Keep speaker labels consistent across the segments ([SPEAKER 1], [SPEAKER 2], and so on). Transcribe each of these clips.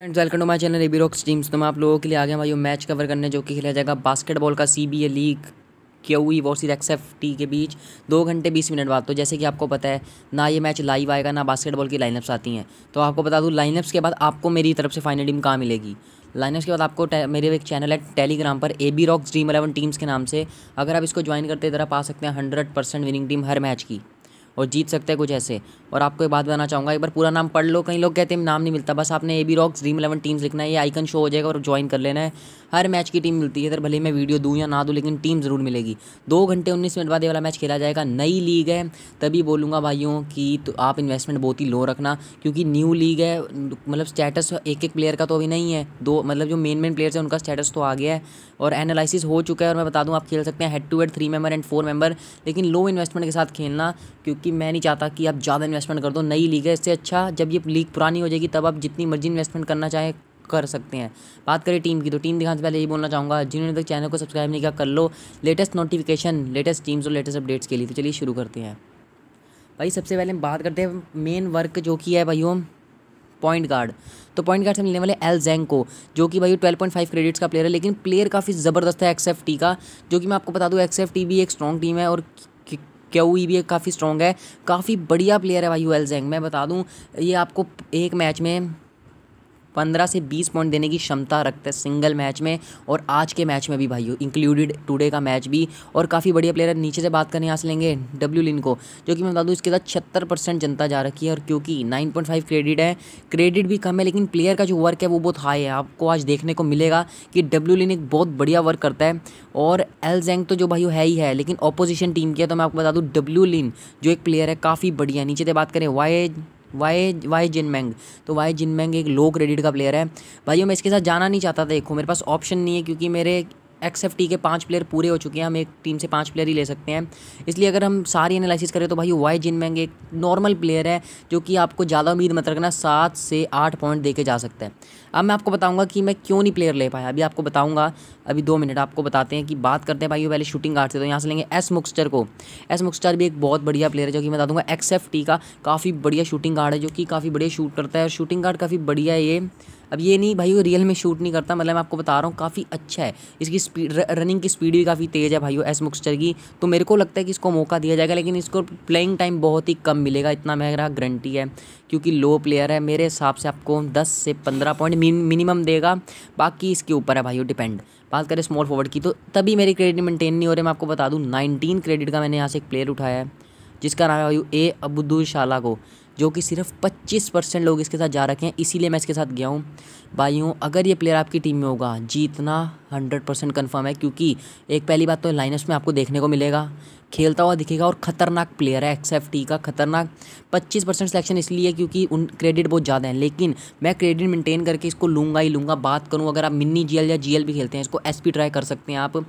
[SPEAKER 1] friends welcome to my channel रेबी rocks teams तो मैं आप लोगों के लिए आ गया भाई मैच कवर करने जो कि खेला जाएगा बास्केटबॉल का CBA league x versus XFT के बीच दो घंटे बीस मिनट बाद तो जैसे कि आपको पता है ना ये मैच लाइव आएगा ना बास्केटबॉल की लाइनअप्स आती हैं तो आपको बता दूँ लाइनअप्स के बाद आपको मेरी तरफ से फाइनल टीम कहाँ मिलेगी लाइनअप्स के बाद आपको मेरे एक चैनल है टेलीग्राम पर A B rocks Dream Eleven teams के नाम से अगर आप इसको ज्वाइन करते तो आप पा सकते हैं हंड्रेड परसेंट विनिंग टीम हर मैच की और जीत सकते हैं कुछ ऐसे और आपको एक बात बताना चाहूँगा एक बार पूरा नाम पढ़ लो कहीं लोग कहते हैं नाम नहीं मिलता बस आपने A B rocks Dream Eleven teams लिखना है ये आइकन शो हो जाएगा और ज्वाइन कर लेना है हर मैच की टीम मिलती है इधर भले मैं वीडियो दूँ या ना दूँ लेकिन टीम ज़रूर मिलेगी दो घंटे उन्नीस मिनट बाद ये वाला मैच खेला जाएगा नई लीग है तभी बोलूँगा भाइयों कि तो आप इन्वेस्टमेंट बहुत ही लो रखना क्योंकि न्यू लीग है मतलब स्टेटस एक एक प्लेयर का तो अभी नहीं है दो मतलब जो मेन मेन प्लेयर्स हैं उनका स्टेटस तो आ गया है और एनालिसिस हो चुका है और मैं बता दूँ आप खेल सकते हैं head to head three member and four member लेकिन लो इन्वेस्टमेंट के साथ खेलना क्योंकि कि मैं नहीं चाहता कि आप ज़्यादा इन्वेस्टमेंट कर दो नई लीग है इससे अच्छा जब ये लीग पुरानी हो जाएगी तब आप जितनी मर्जी इन्वेस्टमेंट करना चाहें कर सकते हैं बात करें टीम की तो टीम दिखाने से पहले ये बोलना चाहूँगा जिन्होंने तक चैनल को सब्सक्राइब नहीं किया कर लो लेटेस्ट नोटिफिकेशन लेटेस्ट टीम्स और लेटेस्ट अपडेट्स के लिए तो चलिए शुरू करते हैं भाई सबसे पहले हम बात करते हैं मेन वर्क जो कि है भाइयों पॉइंट गार्ड तो पॉइंट गार्ड से मिलने वाले एल जेंग को जो कि भाई ट्वेल्व पॉइंट फाइव क्रेडिट्स का प्लेयर है लेकिन प्लेयर काफ़ी ज़बरदस्त है एक्सएफटी टी का जो कि मैं आपको बता दूँ एक्सएफटी टी भी एक स्ट्रॉन्ग टीम है और क्यूई भी काफ़ी स्ट्रॉन्ग है काफ़ी बढ़िया प्लेयर है भाई यूएल जेंग मैं बता दूँ ये आपको एक मैच में पंद्रह से बीस पॉइंट देने की क्षमता रखता है सिंगल मैच में और आज के मैच में भी भाई इंक्लूडेड टुडे का मैच भी और काफ़ी बढ़िया प्लेयर है नीचे से बात करें यहाँ से लेंगे डब्ल्यू लिन को जो कि मैं बता दूँ इसके साथ छत्तर परसेंट जनता जा रखी है और क्योंकि नाइन पॉइंट फाइव क्रेडिट है क्रेडिट भी कम है लेकिन प्लेयर का जो वर्क है वो बहुत हाई है आपको आज देखने को मिलेगा कि डब्ल्यू लिन एक बहुत बढ़िया वर्क करता है और एल जेंग तो जो भाई है ही है लेकिन ऑपोजिशन टीम की है तो मैं आपको बता दूँ डब्ल्यू लिन जो एक प्लेयर है काफ़ी बढ़िया नीचे से बात करें वाई वाई वाई जिनमेंग तो वाई जिनमेंग एक लो क्रेडिट का प्लेयर है भाइयों मैं इसके साथ जाना नहीं चाहता था देखो मेरे पास ऑप्शन नहीं है क्योंकि मेरे एक्स एफ टी के पांच प्लेयर पूरे हो चुके हैं हम एक टीम से पांच प्लेयर ही ले सकते हैं इसलिए अगर हम सारी एनालिसिस करें तो भाई वाई जिन मैंग एक नॉर्मल प्लेयर है जो कि आपको ज़्यादा उम्मीद मत रखना सात से आठ पॉइंट दे जा सकता है अब मैं आपको बताऊँगा कि मैं क्यों नहीं प्लेयर ले पाया अभी आपको बताऊँगा अभी दो मिनट आपको बताते हैं कि बात करते हैं भाई पहले शूटिंग गार्ड से तो यहाँ से लेंगे एस मुक्स्टर को एस मुक्स्टर भी एक बहुत बढ़िया प्लेयर है जो कि मैं बता दूँगा एक्स एफ टी का काफ़ी बढ़िया शूटिंग गार्ड है जो कि काफ़ी बढ़िया शूट करता है और शूटिंग गार्ड काफ़ी बढ़िया है ये अब ये नहीं भाई रियल में शूट नहीं करता मतलब मैं आपको बता रहा हूँ काफ़ी अच्छा है इसकी स्पीड रनिंग की स्पीड भी काफ़ी तेज़ है भाई एस मुक्सचर की तो मेरे को लगता है कि इसको मौका दिया जाएगा लेकिन इसको प्लेइंग टाइम बहुत ही कम मिलेगा इतना मेरा गारंटी है क्योंकि लो प्लेयर है मेरे हिसाब से आपको दस से पंद्रह पॉइंट मिनिमम देगा बाकी इसके ऊपर है भाई डिपेंड बात करें स्मॉल फॉरवर्ड की तो तभी मेरी क्रेडिट मेंटेन नहीं हो रही मैं आपको बता दूँ नाइनटीन क्रेडिट का मैंने यहाँ से एक प्लेयर उठाया है जिसका नाम है भाई ए अब्दुल शाला को जो कि सिर्फ पच्चीस परसेंट लोग इसके साथ जा रखे हैं इसीलिए मैं इसके साथ गया हूँ भाई हूँ अगर ये प्लेयर आपकी टीम में होगा जीतना हंड्रेड परसेंट कन्फर्म है क्योंकि एक पहली बात तो लाइनस में आपको देखने को मिलेगा खेलता हुआ दिखेगा और ख़तरनाक प्लेयर है एक्स का ख़तरनाक 25 परसेंट सेलेक्शन इसलिए क्योंकि उन क्रेडिट बहुत ज़्यादा है लेकिन मैं क्रेडिट मेंटेन करके इसको लूँगा ही लूँगा बात करूँ अगर आप मिनी जी या जी भी खेलते हैं इसको एस ट्राई कर सकते हैं आप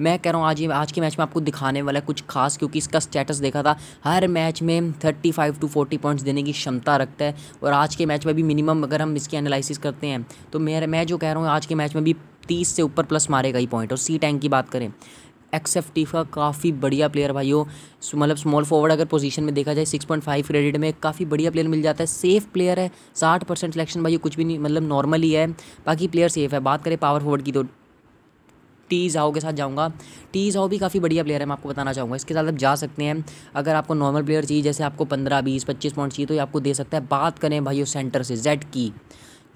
[SPEAKER 1] मैं कह रहा हूँ आज आज के मैच में आपको दिखाने वाला है कुछ खास क्योंकि इसका स्टेटस देखा था हर मैच में thirty five to forty points देने की क्षमता रखता है और आज के मैच में भी मिनिमम अगर हम इसकी एनालिसिस करते हैं तो मेरे मैं जो कह रहा हूँ आज के मैच में भी तीस से ऊपर प्लस मारेगा ही पॉइंट और सी टैंक की बात करें एफ टीफा काफ़ी बढ़िया प्लेयर हो मतलब स्मॉल फॉरवर्ड अगर पोजीशन में देखा जाए 6.5 क्रेडिट में काफ़ी बढ़िया प्लेयर मिल जाता है सेफ प्लेयर है 60 परसेंट सिलेक्शन भाई कुछ भी नहीं मतलब नॉर्मल ही है बाकी प्लेयर सेफ है बात करें पावर फॉरवर्ड की तो टी जाओ के साथ जाऊंगा टी जाओ भी काफ़ी बढ़िया प्लेयर है मैं आपको बताना चाहूँगा इसके साथ आप जा सकते हैं अगर आपको नॉर्मल प्लेयर चाहिए जैसे आपको पंद्रह बीस पच्चीस पॉइंट चाहिए तो ये आपको दे सकता है बात करें भाइयों सेंटर से जेड की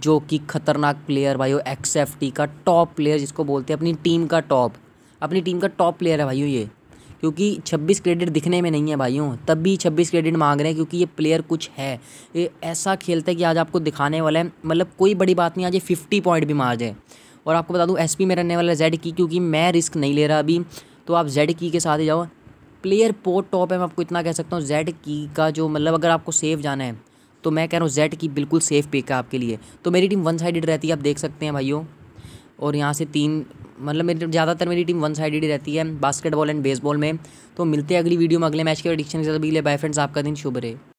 [SPEAKER 1] जो कि खतरनाक प्लेयर भाई हो एक्स एफ टी का टॉप प्लेयर जिसको बोलते हैं अपनी टीम का टॉप अपनी टीम का टॉप प्लेयर है भाई ये क्योंकि 26 क्रेडिट दिखने में नहीं है भाइयों तब भी 26 क्रेडिट मांग रहे हैं क्योंकि ये प्लेयर कुछ है ये ऐसा खेलता है कि आज आपको दिखाने वाला है मतलब कोई बड़ी बात नहीं आज ये फिफ्टी पॉइंट भी मार जाए और आपको बता दूँ एस में रहने वाला है जेड की क्योंकि मैं रिस्क नहीं ले रहा अभी तो आप जेड की के साथ ही जाओ प्लेयर पोर्ट टॉप है मैं आपको इतना कह सकता हूँ जेड की का जो मतलब अगर आपको सेफ जाना है तो मैं कह रहा हूँ जेड की बिल्कुल सेफ़ पिक है आपके लिए तो मेरी टीम वन साइडेड रहती है आप देख सकते हैं भाइयों और यहाँ से तीन मतलब मेरी ज़्यादातर मेरी टीम वन साइडेड ही रहती है बास्केटबॉल एंड बेसबॉल में तो मिलते हैं अगली वीडियो में अगले मैच के एडिक्शन के साथ अभी लिए बाय फ्रेंड्स आपका दिन शुभ रहे